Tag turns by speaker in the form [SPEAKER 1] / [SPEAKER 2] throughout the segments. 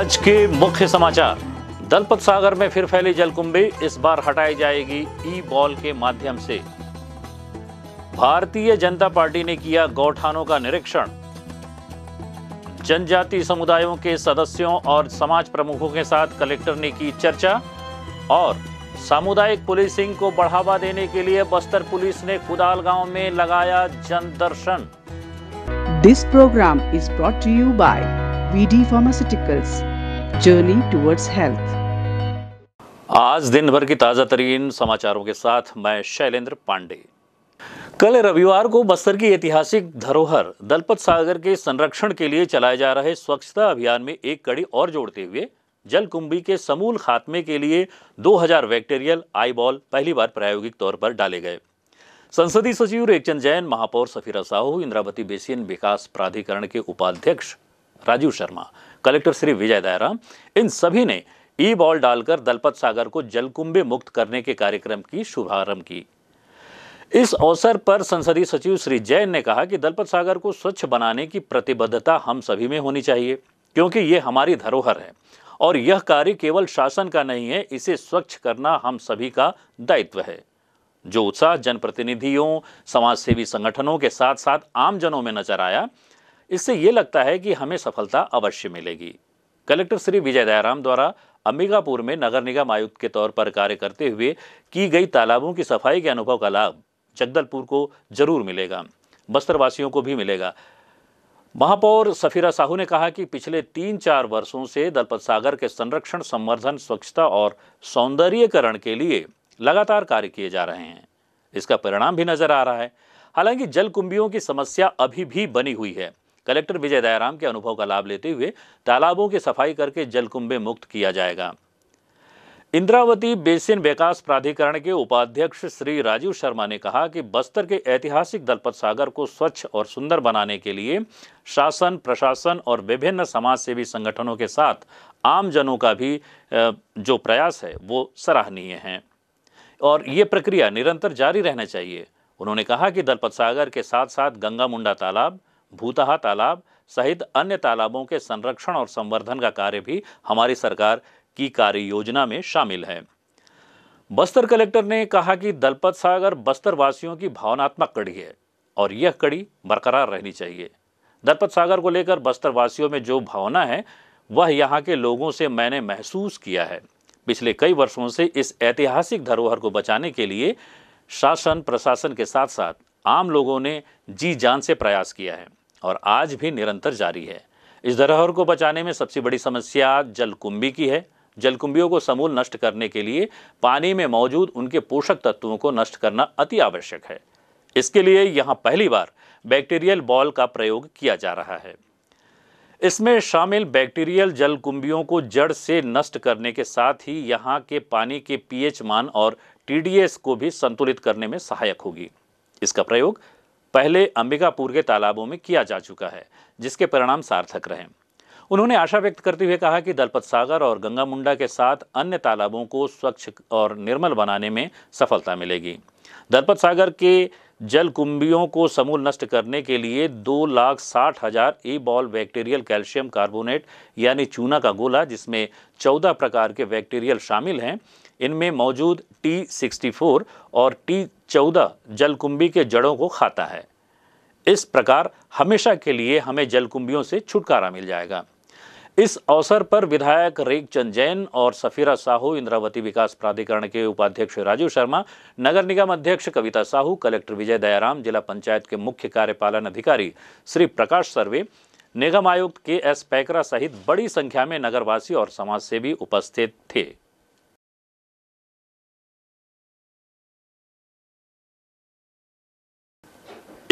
[SPEAKER 1] आज के मुख्य समाचार दलपत सागर में फिर फैली जलकुंभी इस बार हटाई जाएगी ई बॉल के माध्यम से भारतीय जनता पार्टी ने किया गौठानों का निरीक्षण जनजाति समुदायों के सदस्यों और समाज प्रमुखों के साथ कलेक्टर ने की चर्चा और सामुदायिक पुलिसिंग को बढ़ावा देने के लिए बस्तर पुलिस ने कुदाल गांव में लगाया दर्शन
[SPEAKER 2] this program is brought you you V D pharmaceuticals journey towards health
[SPEAKER 1] आज दिन भर की ताज़ा तरीन समाचारों के साथ मैं शैलेंद्र पांडे कल रविवार को बस्तर की ऐतिहासिक धरोहर दलपत सागर के संरक्षण के लिए चलाए जा रहे स्वच्छता अभियान में एक कड़ी और जोड़ते हुए जलकुंभी के समूल खात्मे के लिए 2000 बैक्टेरियल आईबॉल पहली बार प्रायोगिक तौर पर डाले गए संसदीय सचिव रेखचंद जैन महापौर सफीरा साहू इंद्रावती बेसियन विकास प्राधिकरण के उपाध्यक्ष राजीव शर्मा कलेक्टर श्री विजय दायरा इन सभी ने ई बॉल डालकर दलपत सागर को जलकुंभी मुक्त करने के कार्यक्रम की शुभारंभ की इस अवसर पर संसदीय सचिव श्री जैन ने कहा कि दलपत सागर को स्वच्छ बनाने की प्रतिबद्धता हम सभी में होनी चाहिए क्योंकि ये हमारी धरोहर है और यह कार्य केवल शासन का नहीं है इसे स्वच्छ करना हम सभी का दायित्व है जो उत्साह जनप्रतिनिधियों समाजसेवी संगठनों के साथ साथ आमजनों में नजर आया इससे ये लगता है कि हमें सफलता अवश्य मिलेगी कलेक्टर श्री विजय दयाराम द्वारा अंबिकापुर में नगर निगम आयुक्त के तौर पर कार्य करते हुए की गई तालाबों की सफाई के अनुभव का लाभ जगदलपुर को जरूर मिलेगा बस्तरवासियों को भी मिलेगा महापौर सफीरा साहू ने कहा कि पिछले तीन चार वर्षों से दलपत सागर के संरक्षण संवर्धन स्वच्छता और सौंदर्यकरण के लिए लगातार कार्य किए जा रहे हैं इसका परिणाम भी नजर आ रहा है हालांकि जल कुंभियों की समस्या अभी भी बनी हुई है कलेक्टर विजय दयाराम के अनुभव का लाभ लेते हुए तालाबों की सफाई करके जलकुंभे मुक्त किया जाएगा इंद्रावती बेसिन विकास प्राधिकरण के उपाध्यक्ष श्री राजीव शर्मा ने कहा कि बस्तर के ऐतिहासिक दलपत सागर को स्वच्छ और सुंदर बनाने के लिए शासन प्रशासन और विभिन्न समाज सेवी संगठनों के साथ आम जनों का भी जो प्रयास है वो सराहनीय है और ये प्रक्रिया निरंतर जारी रहना चाहिए उन्होंने कहा कि दलपत सागर के साथ साथ गंगा मुंडा तालाब भूतहा तालाब सहित अन्य तालाबों के संरक्षण और संवर्धन का कार्य भी हमारी सरकार की कार्य योजना में शामिल है बस्तर कलेक्टर ने कहा कि दलपत सागर बस्तर वासियों की भावनात्मक कड़ी है और यह कड़ी बरकरार रहनी चाहिए दलपत सागर को लेकर बस्तर वासियों में जो भावना है वह यहाँ के लोगों से मैंने महसूस किया है पिछले कई वर्षों से इस ऐतिहासिक धरोहर को बचाने के लिए शासन प्रशासन के साथ साथ आम लोगों ने जी जान से प्रयास किया है और आज भी निरंतर जारी है इस धरोहर को बचाने में सबसे बड़ी समस्या जलकुंभी की है जलकुंभियों को समूल नष्ट करने के लिए पानी में मौजूद उनके पोषक तत्वों को नष्ट करना अति आवश्यक है इसके लिए यहाँ पहली बार बैक्टीरियल बॉल का प्रयोग किया जा रहा है इसमें शामिल बैक्टीरियल जलकुंभियों को जड़ से नष्ट करने के साथ ही यहाँ के पानी के पीएच मान और टीडीएस को भी संतुलित करने में सहायक होगी इसका प्रयोग पहले अंबिकापुर के तालाबों में किया जा चुका है जिसके परिणाम सार्थक रहे उन्होंने आशा व्यक्त करते हुए कहा कि दलपत सागर और गंगा मुंडा के साथ अन्य तालाबों को स्वच्छ और निर्मल बनाने में सफलता मिलेगी दलपत सागर के जल कुंभियों को समूल नष्ट करने के लिए दो लाख साठ हज़ार ए बॉल बैक्टीरियल कैल्शियम कार्बोनेट यानी चूना का गोला जिसमें चौदह प्रकार के बैक्टीरियल शामिल हैं इनमें मौजूद टी सिक्सटी फोर और टी चौदह जलकुंभी के जड़ों को खाता है इस प्रकार हमेशा के लिए हमें जलकुंभियों से छुटकारा मिल जाएगा इस अवसर पर विधायक चंद जैन और सफीरा साहू इंद्रावती विकास प्राधिकरण के उपाध्यक्ष राजीव शर्मा नगर निगम अध्यक्ष कविता साहू कलेक्टर विजय दयाराम जिला पंचायत के मुख्य कार्यपालन अधिकारी श्री प्रकाश सर्वे निगम आयुक्त के एस पैकरा सहित बड़ी संख्या में नगरवासी और समाज से भी उपस्थित थे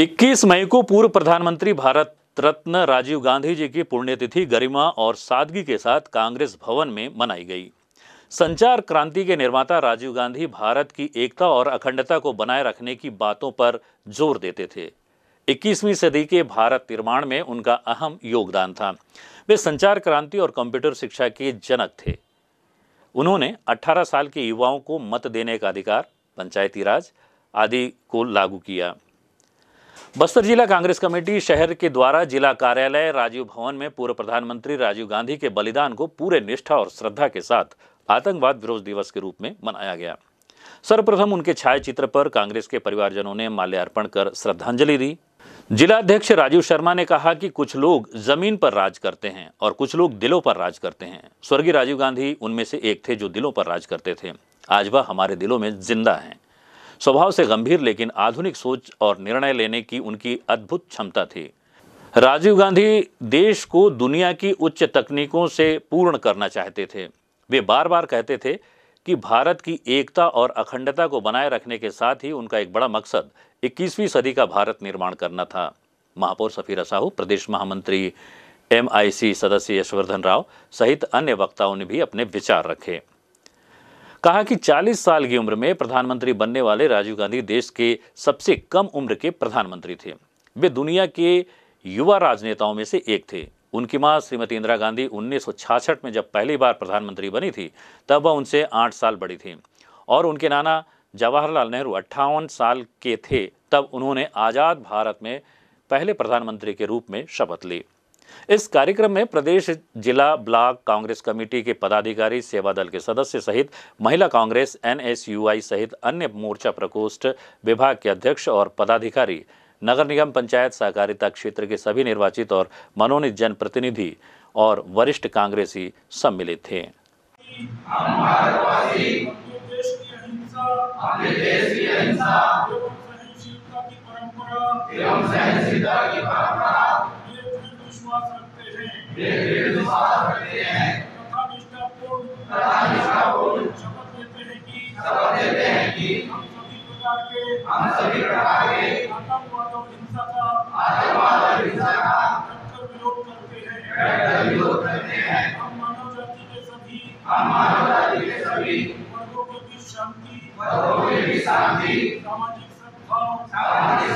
[SPEAKER 1] इक्कीस मई को पूर्व प्रधानमंत्री भारत रत्न राजीव गांधी जी की पुण्यतिथि गरिमा और सादगी के साथ कांग्रेस भवन में मनाई गई संचार क्रांति के निर्माता राजीव गांधी भारत की एकता और अखंडता को बनाए रखने की बातों पर जोर देते थे 21वीं सदी के भारत निर्माण में उनका अहम योगदान था वे संचार क्रांति और कंप्यूटर शिक्षा के जनक थे उन्होंने 18 साल के युवाओं को मत देने का अधिकार पंचायती राज आदि को लागू किया बस्तर जिला कांग्रेस कमेटी शहर के द्वारा जिला कार्यालय राजीव भवन में पूर्व प्रधानमंत्री राजीव गांधी के बलिदान को पूरे निष्ठा और श्रद्धा के साथ आतंकवाद विरोध दिवस के रूप में मनाया गया सर्वप्रथम उनके छायाचित्र पर कांग्रेस के परिवारजनों ने माल्यार्पण कर श्रद्धांजलि दी जिलाध्यक्ष राजीव शर्मा ने कहा कि कुछ लोग जमीन पर राज करते हैं और कुछ लोग दिलों पर राज करते हैं स्वर्गीय राजीव गांधी उनमें से एक थे जो दिलों पर राज करते थे आज वह हमारे दिलों में जिंदा हैं स्वभाव से गंभीर लेकिन आधुनिक सोच और निर्णय लेने की उनकी अद्भुत क्षमता थी राजीव गांधी देश को दुनिया की उच्च तकनीकों से पूर्ण करना चाहते थे वे बार बार कहते थे कि भारत की एकता और अखंडता को बनाए रखने के साथ ही उनका एक बड़ा मकसद 21वीं सदी का भारत निर्माण करना था महापौर सफीरा साहू प्रदेश महामंत्री एमआईसी सदस्य यशवर्धन राव सहित अन्य वक्ताओं ने भी अपने विचार रखे कहा कि 40 साल की उम्र में प्रधानमंत्री बनने वाले राजीव गांधी देश के सबसे कम उम्र के प्रधानमंत्री थे वे दुनिया के युवा राजनेताओं में से एक थे उनकी मां श्रीमती इंदिरा गांधी उन्नीस में जब पहली बार प्रधानमंत्री बनी थी तब वह उनसे आठ साल बड़ी थी और उनके नाना जवाहरलाल नेहरू अट्ठावन साल के थे तब उन्होंने आज़ाद भारत में पहले प्रधानमंत्री के रूप में शपथ ली इस कार्यक्रम में प्रदेश जिला ब्लॉक कांग्रेस कमेटी के पदाधिकारी सेवा दल के सदस्य सहित महिला कांग्रेस एनएसयूआई सहित अन्य मोर्चा प्रकोष्ठ विभाग के अध्यक्ष और पदाधिकारी नगर निगम पंचायत सहकारिता क्षेत्र के सभी निर्वाचित और मनोनीत जनप्रतिनिधि और वरिष्ठ कांग्रेसी सम्मिलित थे
[SPEAKER 2] परंपरा विश्वास रखते हैं वे विश्वास रखते हैं तथा निष्ठापूर्ण तथा निष्ठापूर्ण शपथ लेते हैं कि शपथ लेते हैं कि हम सभी प्रकार के हम सभी प्रकार के आतंकवाद और हिंसा का आतंकवाद और हिंसा का डटकर विरोध करते हैं डटकर विरोध करते हैं हम मानव जाति के सभी हम मानव जाति के सभी वर्गों के बीच शांति वर्गों के बीच शांति सामाजिक
[SPEAKER 1] सद्भाव सामाजिक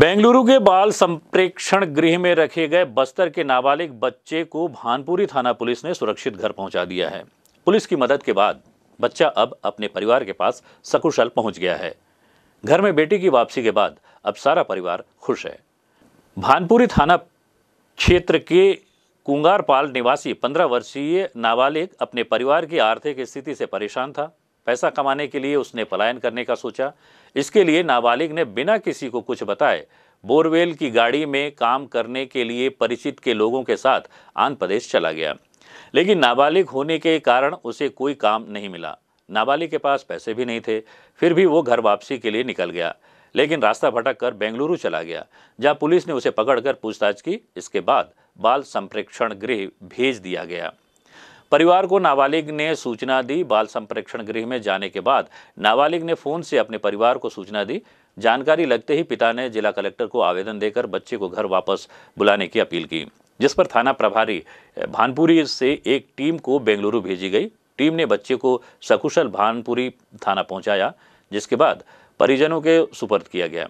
[SPEAKER 1] बेंगलुरु के बाल संप्रेक्षण गृह में रखे गए बस्तर के नाबालिग बच्चे को भानपुरी थाना पुलिस ने सुरक्षित घर पहुंचा दिया है पुलिस की मदद के बाद बच्चा अब अपने परिवार के पास सकुशल पहुंच गया है घर में बेटी की वापसी के बाद अब सारा परिवार खुश है भानपुरी थाना क्षेत्र के कुंगारपाल निवासी पंद्रह वर्षीय नाबालिग अपने परिवार की आर्थिक स्थिति से परेशान था पैसा कमाने के लिए उसने पलायन करने का सोचा इसके लिए नाबालिग ने बिना किसी को कुछ बताए बोरवेल की गाड़ी में काम करने के लिए परिचित के लोगों के साथ आंध्र प्रदेश चला गया लेकिन नाबालिग होने के कारण उसे कोई काम नहीं मिला नाबालिग के पास पैसे भी नहीं थे फिर भी वो घर वापसी के लिए निकल गया लेकिन रास्ता भटक कर बेंगलुरु चला गया जहां पुलिस ने उसे पकड़कर पूछताछ की इसके बाद बाल संप्रेक्षण गृह भेज दिया गया परिवार को नाबालिग ने सूचना दी बाल संप्रेक्षण गृह में जाने के बाद नाबालिग ने फोन से अपने परिवार को सूचना दी जानकारी लगते ही पिता ने जिला कलेक्टर को आवेदन देकर बच्चे को घर वापस बुलाने की अपील की जिस पर थाना प्रभारी भानपुरी से एक टीम को बेंगलुरु भेजी गई टीम ने बच्चे को सकुशल भानपुरी थाना पहुंचाया जिसके बाद परिजनों के सुपर्द किया गया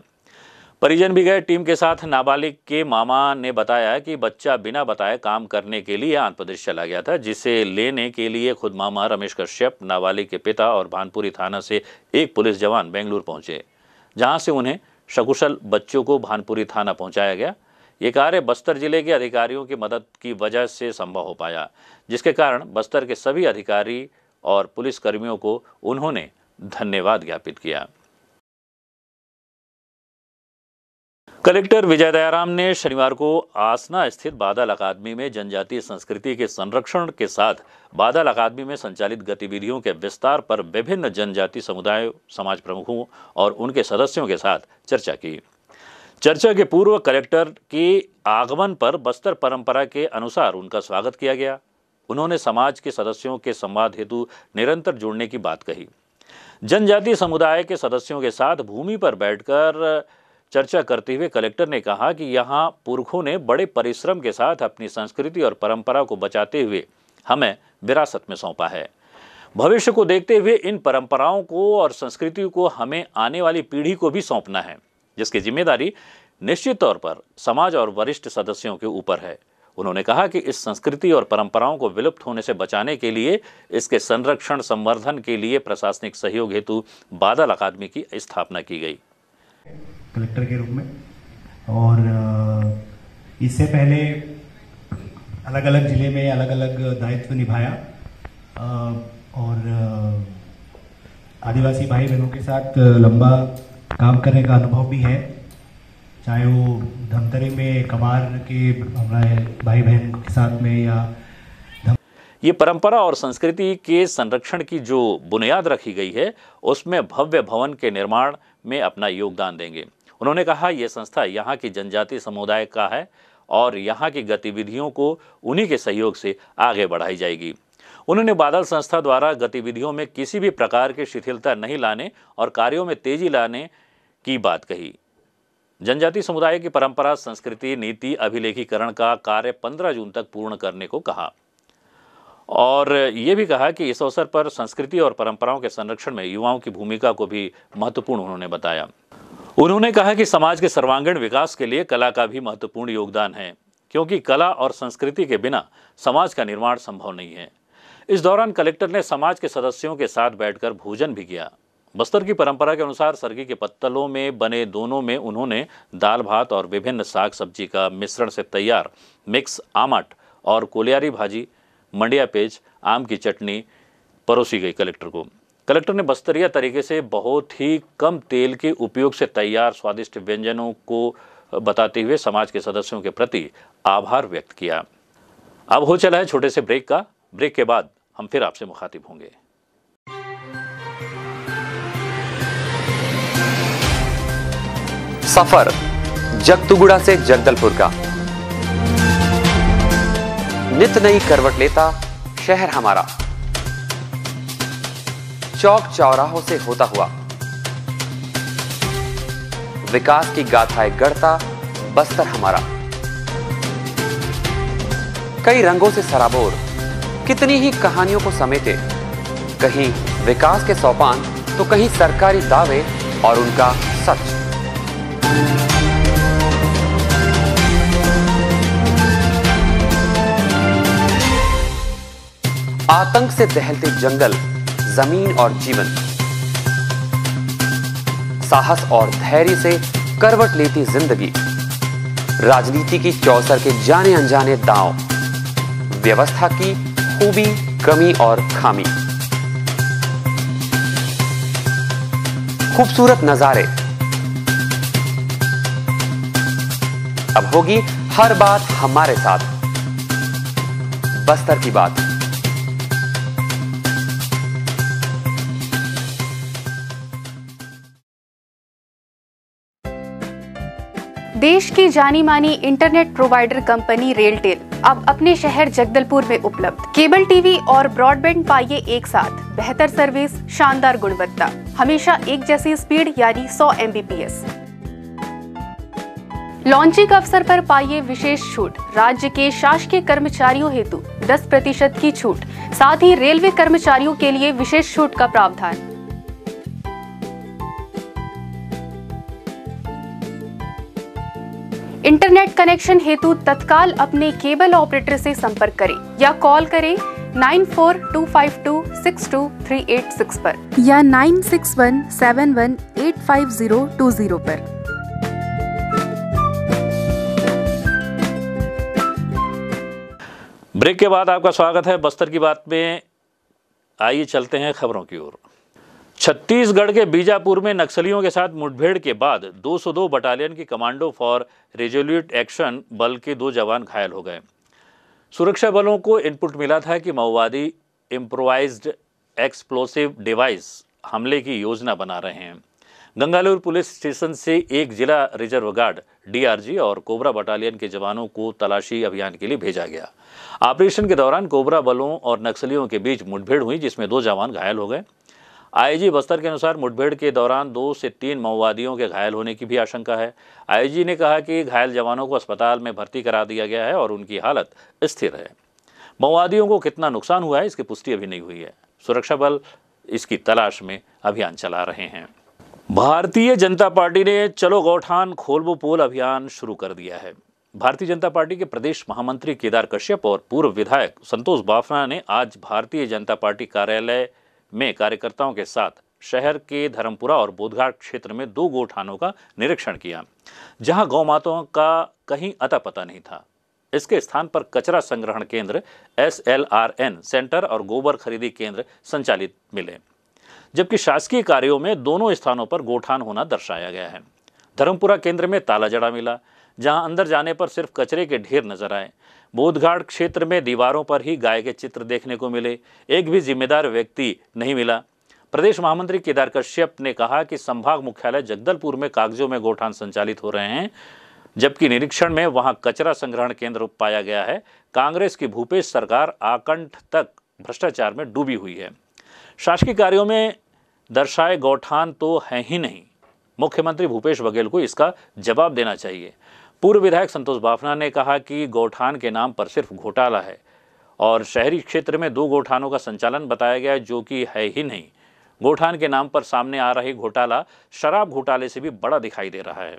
[SPEAKER 1] परिजन भी गए टीम के साथ नाबालिग के मामा ने बताया कि बच्चा बिना बताए काम करने के लिए आंध्र प्रदेश चला गया था जिसे लेने के लिए खुद मामा रमेश कश्यप नाबालिग के पिता और भानपुरी थाना से एक पुलिस जवान बेंगलुरु पहुंचे जहां से उन्हें सकुशल बच्चों को भानपुरी थाना पहुंचाया गया ये कार्य बस्तर जिले के अधिकारियों की मदद की वजह से संभव हो पाया जिसके कारण बस्तर के सभी अधिकारी और पुलिसकर्मियों को उन्होंने धन्यवाद ज्ञापित किया कलेक्टर विजय दयाराम ने शनिवार को आसना स्थित बादल अकादमी में जनजातीय संस्कृति के संरक्षण के साथ बादल अकादमी में संचालित गतिविधियों के विस्तार पर विभिन्न जनजाति समुदायों समाज प्रमुखों और उनके सदस्यों के साथ चर्चा की चर्चा के पूर्व कलेक्टर के आगमन पर बस्तर परंपरा के अनुसार उनका स्वागत किया गया उन्होंने समाज के सदस्यों के संवाद हेतु निरंतर जुड़ने की बात कही जनजातीय समुदाय के सदस्यों के साथ भूमि पर बैठकर चर्चा करते हुए कलेक्टर ने कहा कि यहाँ पुरखों ने बड़े परिश्रम के साथ अपनी संस्कृति और परंपरा को बचाते हुए हमें विरासत में सौंपा है भविष्य को देखते हुए इन परंपराओं को और संस्कृति को हमें आने वाली पीढ़ी को भी सौंपना है जिसकी जिम्मेदारी निश्चित तौर पर समाज और वरिष्ठ सदस्यों के ऊपर है उन्होंने कहा कि इस संस्कृति और परंपराओं को विलुप्त होने से बचाने के लिए इसके संरक्षण संवर्धन के लिए प्रशासनिक सहयोग हेतु बादल अकादमी की स्थापना की गई
[SPEAKER 3] कलेक्टर के रूप में और इससे पहले अलग अलग ज़िले में अलग अलग दायित्व निभाया और आदिवासी भाई बहनों के साथ लंबा काम करने का अनुभव भी है चाहे वो धमतरी में कबार के हमारे भाई बहन के साथ में या ये
[SPEAKER 1] परंपरा और संस्कृति के संरक्षण की जो बुनियाद रखी गई है उसमें भव्य भवन के निर्माण में अपना योगदान देंगे उन्होंने कहा यह संस्था यहाँ की जनजाति समुदाय का है और यहाँ की गतिविधियों को उन्हीं के सहयोग से आगे बढ़ाई जाएगी उन्होंने बादल संस्था द्वारा गतिविधियों में किसी भी प्रकार की शिथिलता नहीं लाने और कार्यों में तेजी लाने की बात कही जनजाति समुदाय की परंपरा संस्कृति नीति अभिलेखीकरण का कार्य 15 जून तक पूर्ण करने को कहा और ये भी कहा कि इस अवसर पर संस्कृति और परंपराओं के संरक्षण में युवाओं की भूमिका को भी महत्वपूर्ण उन्होंने बताया उन्होंने कहा कि समाज के सर्वांगीण विकास के लिए कला का भी महत्वपूर्ण योगदान है क्योंकि कला और संस्कृति के बिना समाज का निर्माण संभव नहीं है इस दौरान कलेक्टर ने समाज के सदस्यों के साथ बैठकर भोजन भी किया बस्तर की परंपरा के अनुसार सरगी के पत्तलों में बने दोनों में उन्होंने दाल भात और विभिन्न साग सब्जी का मिश्रण से तैयार मिक्स आमट और कोलियारी भाजी मंडिया पेज आम की चटनी परोसी गई कलेक्टर को कलेक्टर ने बस्तरिया तरीके से बहुत ही कम तेल के उपयोग से तैयार स्वादिष्ट व्यंजनों को बताते हुए समाज के सदस्यों के प्रति आभार व्यक्त किया अब हो चला है छोटे से ब्रेक का ब्रेक के बाद हम फिर आपसे मुखातिब होंगे
[SPEAKER 2] सफर जगतुगुड़ा से जगदलपुर का नित नई करवट लेता शहर हमारा चौक चौराहों से होता हुआ विकास की गाथाएं गढ़ता बस्तर हमारा कई रंगों से सराबोर कितनी ही कहानियों को समेटे कहीं विकास के सोपान तो कहीं सरकारी दावे और उनका सच आतंक से दहलते जंगल जमीन और जीवन साहस और धैर्य से करवट लेती जिंदगी राजनीति की चौसर के जाने अनजाने दांव व्यवस्था की खूबी कमी और खामी खूबसूरत नजारे अब होगी हर बात हमारे साथ बस्तर की बात देश की जानी मानी इंटरनेट प्रोवाइडर कंपनी रेलटेल अब अपने शहर जगदलपुर में उपलब्ध केबल टीवी और ब्रॉडबैंड पाइए एक साथ बेहतर सर्विस शानदार गुणवत्ता हमेशा एक जैसी स्पीड यानी 100 एम लॉन्चिंग अवसर पर पाइए विशेष छूट राज्य के शासकीय कर्मचारियों हेतु 10 प्रतिशत की छूट साथ ही रेलवे कर्मचारियों के लिए विशेष छूट का प्रावधान इंटरनेट कनेक्शन हेतु तत्काल अपने केबल ऑपरेटर से संपर्क करें या कॉल करें 9425262386 पर या 9617185020 पर
[SPEAKER 1] ब्रेक के बाद आपका स्वागत है बस्तर की बात में आइए चलते हैं खबरों की ओर छत्तीसगढ़ के बीजापुर में नक्सलियों के साथ मुठभेड़ के बाद 202 बटालियन की कमांडो फॉर रेजोल्यूट एक्शन बल के दो जवान घायल हो गए सुरक्षा बलों को इनपुट मिला था कि माओवादी इम्प्रोवाइज्ड एक्सप्लोसिव डिवाइस हमले की योजना बना रहे हैं गंगालूर पुलिस स्टेशन से एक जिला रिजर्व गार्ड डीआरजी और कोबरा बटालियन के जवानों को तलाशी अभियान के लिए भेजा गया ऑपरेशन के दौरान कोबरा बलों और नक्सलियों के बीच मुठभेड़ हुई जिसमें दो जवान घायल हो गए आईजी बस्तर के अनुसार मुठभेड़ के दौरान दो से तीन माओवादियों के घायल होने की भी आशंका है आईजी ने कहा कि घायल जवानों को अस्पताल में भर्ती करा दिया गया है और उनकी हालत स्थिर है माओवादियों को कितना नुकसान हुआ है इसकी पुष्टि अभी नहीं हुई है सुरक्षा बल इसकी तलाश में अभियान चला रहे हैं भारतीय जनता पार्टी ने चलो गौठान खोलबो पोल अभियान शुरू कर दिया है भारतीय जनता पार्टी के प्रदेश महामंत्री केदार कश्यप और पूर्व विधायक संतोष बाफना ने आज भारतीय जनता पार्टी कार्यालय में कार्यकर्ताओं के साथ शहर के धर्मपुरा और बोधघाट क्षेत्र में दो गोठानों का निरीक्षण किया जहां माताओं का कहीं अता पता नहीं था इसके स्थान पर कचरा संग्रहण केंद्र एस सेंटर और गोबर खरीदी केंद्र संचालित मिले जबकि शासकीय कार्यों में दोनों स्थानों पर गोठान होना दर्शाया गया है धर्मपुरा केंद्र में ताला जड़ा मिला जहां अंदर जाने पर सिर्फ कचरे के ढेर नजर आए बोधघाट क्षेत्र में दीवारों पर ही गाय के चित्र देखने को मिले एक भी जिम्मेदार व्यक्ति नहीं मिला प्रदेश महामंत्री केदार कश्यप ने कहा कि संभाग मुख्यालय जगदलपुर में कागजों में गोठान संचालित हो रहे हैं जबकि निरीक्षण में वहां कचरा संग्रहण केंद्र पाया गया है कांग्रेस की भूपेश सरकार आकंठ तक भ्रष्टाचार में डूबी हुई है शासकीय कार्यों में दर्शाए गौठान तो हैं ही नहीं मुख्यमंत्री भूपेश बघेल को इसका जवाब देना चाहिए पूर्व विधायक संतोष बाफना ने कहा कि गौठान के नाम पर सिर्फ घोटाला है और शहरी क्षेत्र में दो गौठानों का संचालन बताया गया जो कि है ही नहीं गौठान के नाम पर सामने आ रही घोटाला शराब घोटाले से भी बड़ा दिखाई दे रहा है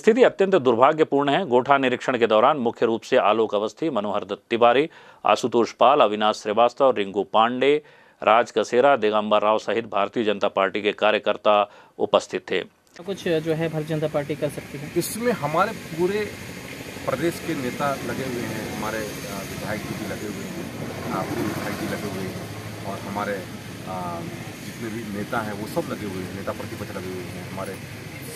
[SPEAKER 1] स्थिति अत्यंत दुर्भाग्यपूर्ण है गोठा निरीक्षण के दौरान मुख्य रूप से आलोक अवस्थी मनोहर दत्त तिवारी आशुतोष पाल अविनाश श्रीवास्तव रिंगू पांडे राज कसेरा दिगंबर राव सहित भारतीय जनता पार्टी के कार्यकर्ता उपस्थित थे कुछ जो है
[SPEAKER 3] भारतीय जनता पार्टी कर सकती है इसमें हमारे पूरे प्रदेश के नेता लगे हुए हैं हमारे विधायक जी भी लगे हुए हैं पूर्व विधायक जी लगे हुए हैं और हमारे जितने भी नेता हैं वो सब लगे हुए हैं नेता प्रतिपक्ष लगे हुए हैं हमारे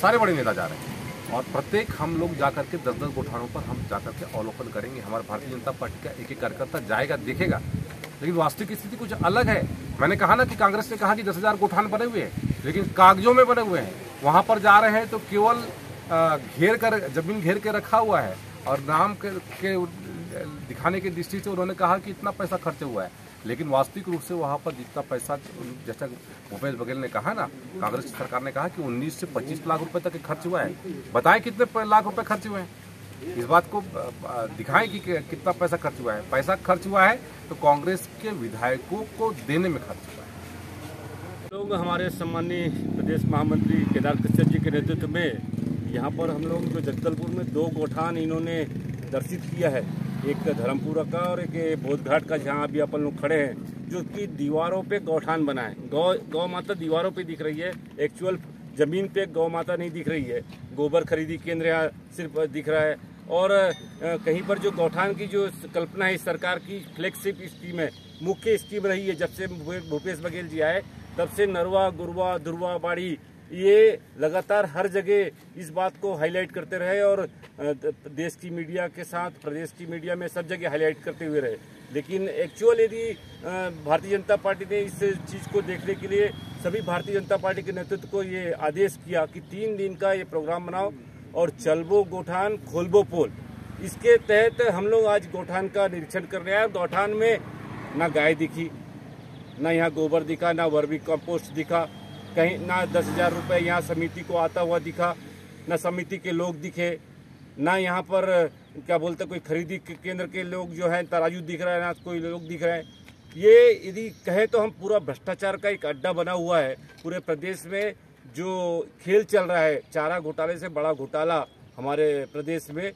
[SPEAKER 3] सारे बड़े नेता जा रहे हैं और प्रत्येक हम लोग जा के दस दस गोठानों पर हम जा करके अवलोकन करेंगे हमारे भारतीय जनता पार्टी का एक एक कार्यकर्ता जाएगा देखेगा लेकिन वास्तविक स्थिति कुछ अलग है मैंने कहा ना कि कांग्रेस ने कहा कि दस हज़ार गोठान बने हुए हैं लेकिन कागजों में बने हुए हैं वहाँ पर जा रहे हैं तो केवल घेर कर जमीन घेर के रखा हुआ है और नाम के, के दिखाने की दृष्टि से उन्होंने कहा कि इतना पैसा खर्च हुआ है लेकिन वास्तविक रूप से वहाँ पर जितना पैसा जैसा भूपेश बघेल ने कहा ना कांग्रेस सरकार ने कहा कि 19 से 25 लाख रुपए तक खर्च हुआ है बताएं कितने लाख रुपए खर्च हुए हैं इस बात को दिखाएं कि कितना पैसा खर्च हुआ है पैसा खर्च हुआ है तो कांग्रेस के विधायकों को देने में खर्च हुआ है लोग तो हमारे सम्मानीय प्रदेश महामंत्री केदार कश्यप जी के नेतृत्व में यहाँ पर हम लोग जो जगदलपुर में दो गोठान इन्होंने दर्शित किया है एक धर्मपुरा का और एक बोधघाट का जहाँ अभी अपन लोग खड़े हैं जो कि दीवारों पे गौठान बनाए गौ गौ माता दीवारों पे दिख रही है एक्चुअल जमीन पे गौ माता नहीं दिख रही है गोबर खरीदी केंद्र यहाँ सिर्फ दिख रहा है और कहीं पर जो गौठान की जो कल्पना है सरकार की फ्लैगशिप स्कीम है मुख्य स्कीम रही है जब से भूपेश बघेल जी आए तब से नरवा गुरवा दुर्वा बाड़ी ये लगातार हर जगह इस बात को हाईलाइट करते रहे और देश की मीडिया के साथ प्रदेश की मीडिया में सब जगह हाईलाइट करते हुए रहे लेकिन एक्चुअल यदि भारतीय जनता पार्टी ने इस चीज़ को देखने के लिए सभी भारतीय जनता पार्टी के नेतृत्व को ये आदेश किया कि तीन दिन का ये प्रोग्राम बनाओ और चलबो गोठान खोलबो पोल इसके तहत हम लोग आज गोठान का निरीक्षण कर रहे हैं गोठान में ना गाय दिखी ना यहाँ गोबर दिखा ना वर्मी कंपोस्ट दिखा कहीं ना दस हज़ार रुपये यहाँ समिति को आता हुआ दिखा ना समिति के लोग दिखे ना यहाँ पर क्या बोलते कोई खरीदी केंद्र के लोग जो है तराजू दिख रहा है ना कोई लोग दिख रहे हैं ये यदि कहें तो हम पूरा भ्रष्टाचार का एक अड्डा बना हुआ है पूरे प्रदेश में जो खेल चल रहा है चारा घोटाले से बड़ा घोटाला हमारे प्रदेश में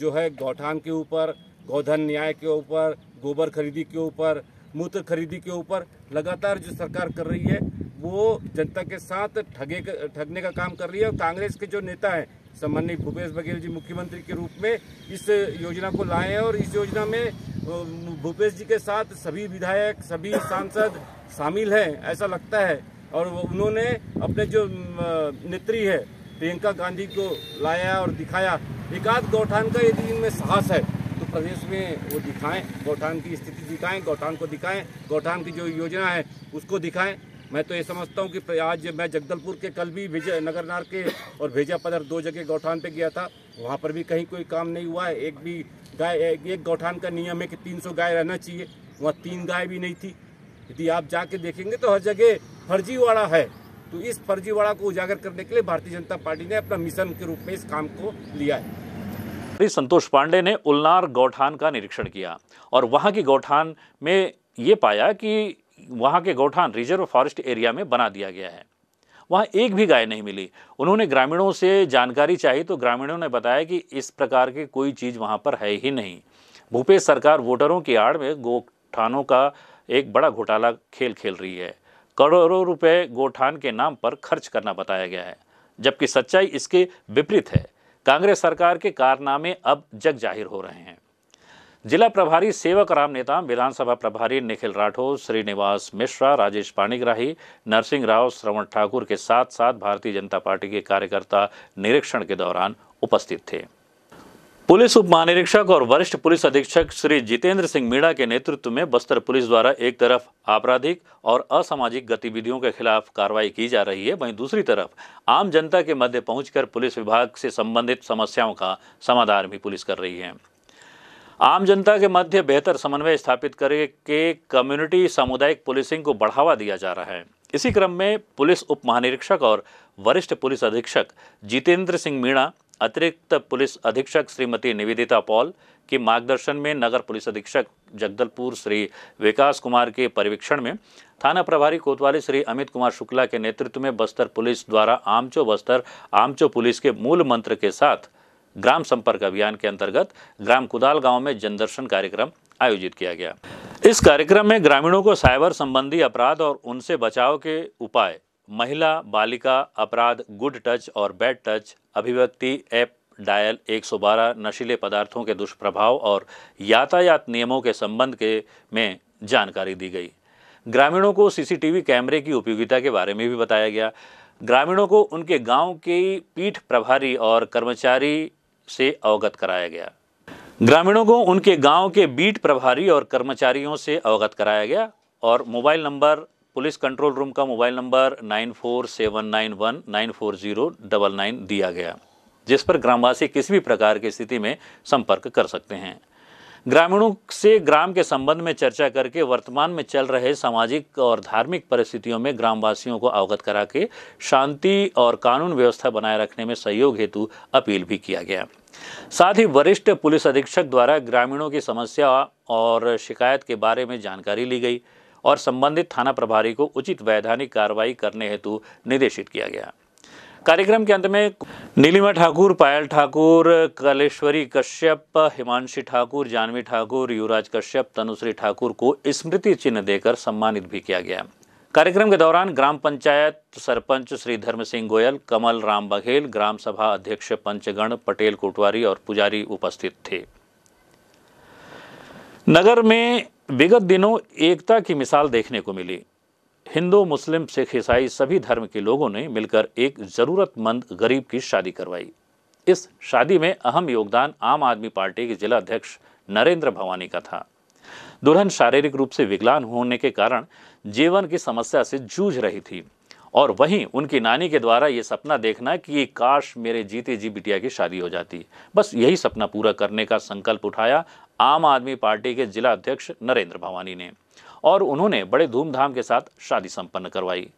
[SPEAKER 3] जो है गौठान के ऊपर गौधन न्याय के ऊपर गोबर खरीदी के ऊपर मूत्र खरीदी के ऊपर लगातार जो सरकार कर रही है वो जनता के साथ ठगे ठगने का काम कर रही है और कांग्रेस के जो नेता हैं सम्मानित भूपेश बघेल जी मुख्यमंत्री के रूप में इस योजना को लाए हैं और इस योजना में भूपेश जी के साथ सभी विधायक सभी सांसद शामिल हैं ऐसा लगता है और उन्होंने अपने जो नेत्री है प्रियंका गांधी को लाया और दिखाया एकाध गौठान का यदि इनमें साहस है प्रदेश में वो दिखाएं गौठान की स्थिति दिखाएं गौठान को दिखाएं गौठान की जो योजना है उसको दिखाएं मैं तो ये समझता हूँ कि आज मैं जगदलपुर के कल भी भेजा नगरनार के और भेजा पदर दो जगह गौठान पे गया था वहाँ पर भी कहीं कोई काम नहीं हुआ है एक भी गाय एक गौठान का नियम है कि तीन गाय रहना चाहिए वहाँ तीन गाय भी नहीं थी यदि आप जाके देखेंगे तो हर जगह फर्जीवाड़ा है तो इस फर्जीवाड़ा को उजागर करने के लिए भारतीय जनता पार्टी ने अपना मिशन के रूप में इस काम को
[SPEAKER 1] लिया है संतोष पांडे ने उल्नार गौठान का निरीक्षण किया और वहाँ की गौठान में ये पाया कि वहाँ के गौठान रिजर्व फॉरेस्ट एरिया में बना दिया गया है वहाँ एक भी गाय नहीं मिली उन्होंने ग्रामीणों से जानकारी चाहिए तो ग्रामीणों ने बताया कि इस प्रकार की कोई चीज़ वहाँ पर है ही नहीं भूपेश सरकार वोटरों की आड़ में गौठानों का एक बड़ा घोटाला खेल खेल रही है करोड़ों रुपए गौठान के नाम पर खर्च करना बताया गया है जबकि सच्चाई इसके विपरीत है कांग्रेस सरकार के कारनामे अब जग जाहिर हो रहे हैं जिला प्रभारी सेवक राम नेताम विधानसभा प्रभारी निखिल राठौर श्रीनिवास मिश्रा राजेश पाणिग्राही नरसिंह राव श्रवण ठाकुर के साथ साथ भारतीय जनता पार्टी के कार्यकर्ता निरीक्षण के दौरान उपस्थित थे पुलिस उप महानिरीक्षक और वरिष्ठ पुलिस अधीक्षक श्री जितेंद्र सिंह मीणा के नेतृत्व में बस्तर पुलिस द्वारा एक तरफ आपराधिक और असामाजिक गतिविधियों के खिलाफ कार्रवाई की जा रही है वहीं दूसरी तरफ आम जनता के मध्य पहुंचकर पुलिस विभाग से संबंधित समस्याओं का समाधान भी पुलिस कर रही है आम जनता के मध्य बेहतर समन्वय स्थापित करके कम्युनिटी सामुदायिक पुलिसिंग को बढ़ावा दिया जा रहा है इसी क्रम में पुलिस उप महानिरीक्षक और वरिष्ठ पुलिस अधीक्षक जितेंद्र सिंह मीणा अतिरिक्त पुलिस अधीक्षक श्रीमती निवेदिता पॉल के मार्गदर्शन में नगर पुलिस अधीक्षक जगदलपुर श्री विकास कुमार के पर्यवेक्षण में थाना प्रभारी कोतवाली श्री अमित कुमार शुक्ला के नेतृत्व में बस्तर पुलिस द्वारा आमचो बस्तर आमचो पुलिस के मूल मंत्र के साथ ग्राम संपर्क अभियान के अंतर्गत ग्राम कुदाल गांव में जनदर्शन कार्यक्रम आयोजित किया गया इस कार्यक्रम में ग्रामीणों को साइबर संबंधी अपराध और उनसे बचाव के उपाय महिला बालिका अपराध गुड टच और bad touch Abhivyakti app dial 112 नशीले पदार्थों के दुष्प्रभाव और यातायात नियमों के संबंध के में जानकारी दी गई ग्रामीणों को सीसीटीवी कैमरे की उपयोगिता के बारे में भी बताया गया ग्रामीणों को उनके गांव के पीठ प्रभारी और कर्मचारी से अवगत कराया गया ग्रामीणों को उनके गांव के बीट प्रभारी और कर्मचारियों से अवगत कराया गया और mobile number police control room का mobile number nine four seven nine one nine four zero double nine दिया गया जिस पर ग्रामवासी किसी भी प्रकार की स्थिति में संपर्क कर सकते हैं ग्रामीणों से ग्राम के संबंध में चर्चा करके वर्तमान में चल रहे सामाजिक और धार्मिक परिस्थितियों में ग्रामवासियों को अवगत करा के शांति और कानून व्यवस्था बनाए रखने में सहयोग हेतु अपील भी किया गया साथ ही वरिष्ठ पुलिस अधीक्षक द्वारा ग्रामीणों की समस्या और शिकायत के बारे में जानकारी ली गई और संबंधित थाना प्रभारी को उचित वैधानिक कार्रवाई करने हेतु निर्देशित किया गया कार्यक्रम के अंत में नीलिमा ठाकुर पायल ठाकुर कलेश्वरी कश्यप हिमांशी ठाकुर जानवी ठाकुर युवराज कश्यप तनुश्री ठाकुर को स्मृति चिन्ह देकर सम्मानित भी किया गया कार्यक्रम के दौरान ग्राम पंचायत सरपंच श्री धर्म सिंह गोयल कमल राम बघेल ग्राम सभा अध्यक्ष पंचगण पटेल कोटवारी और पुजारी उपस्थित थे नगर में विगत दिनों एकता की मिसाल देखने को मिली हिंदू मुस्लिम सिख ईसाई सभी धर्म के लोगों ने मिलकर एक ज़रूरतमंद गरीब की शादी करवाई इस शादी में अहम योगदान आम आदमी पार्टी के जिला अध्यक्ष नरेंद्र भवानी का था दुल्हन शारीरिक रूप से विकलांग होने के कारण जीवन की समस्या से जूझ रही थी और वहीं उनकी नानी के द्वारा ये सपना देखना कि काश मेरे जीते जी बिटिया की शादी हो जाती बस यही सपना पूरा करने का संकल्प उठाया आम आदमी पार्टी के जिला अध्यक्ष नरेंद्र भवानी ने और उन्होंने बड़े धूमधाम के साथ शादी संपन्न करवाई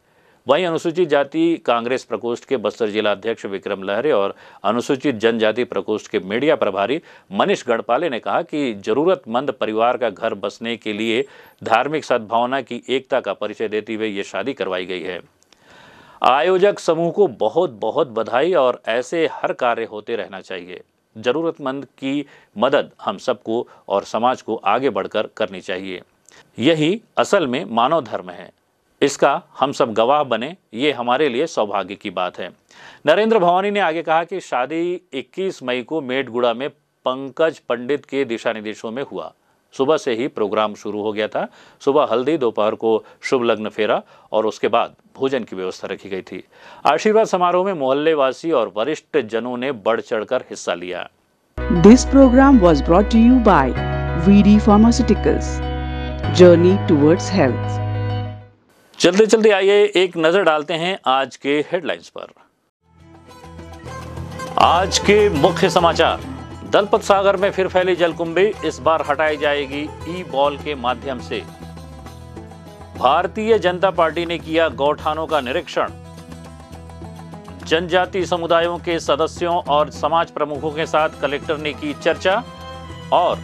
[SPEAKER 1] वहीं अनुसूचित जाति कांग्रेस प्रकोष्ठ के बस्तर जिला अध्यक्ष विक्रम लहरे और अनुसूचित जनजाति प्रकोष्ठ के मीडिया प्रभारी मनीष गढ़पाले ने कहा कि जरूरतमंद परिवार का घर बसने के लिए धार्मिक सद्भावना की एकता का परिचय देते हुए ये शादी करवाई गई है आयोजक समूह को बहुत बहुत बधाई और ऐसे हर कार्य होते रहना चाहिए ज़रूरतमंद की मदद हम सबको और समाज को आगे बढ़कर करनी चाहिए यही असल में मानव धर्म है इसका हम सब गवाह बने ये हमारे लिए सौभाग्य की बात है नरेंद्र भवानी ने आगे कहा कि शादी 21 मई को मेडगुड़ा में पंकज पंडित के दिशा निर्देशों में हुआ सुबह से ही प्रोग्राम शुरू हो गया था सुबह हल्दी दोपहर को शुभ लग्न फेरा और उसके बाद भोजन की व्यवस्था रखी गई थी आशीर्वाद समारोह में मोहल्लेवासी और वरिष्ठ जनों ने बढ़ चढ़कर हिस्सा लिया
[SPEAKER 2] this program was brought to you by D pharmaceuticals journey towards health
[SPEAKER 1] चलते चलते आइए एक नजर डालते हैं आज के हेडलाइंस पर आज के मुख्य समाचार दलपत सागर में फिर फैली जलकुंभी इस बार हटाई जाएगी ई बॉल के माध्यम से भारतीय जनता पार्टी ने किया गौठानों का निरीक्षण जनजाति समुदायों के सदस्यों और समाज प्रमुखों के साथ कलेक्टर ने की चर्चा और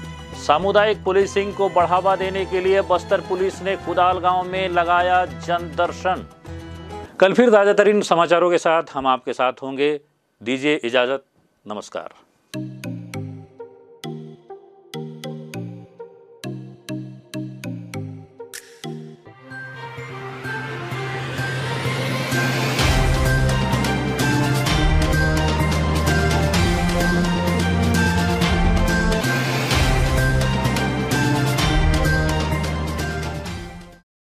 [SPEAKER 1] सामुदायिक पुलिसिंग को बढ़ावा देने के लिए बस्तर पुलिस ने कुदाल गांव में लगाया दर्शन कल फिर ताज़ा तरीन समाचारों के साथ हम आपके साथ होंगे दीजिए इजाज़त नमस्कार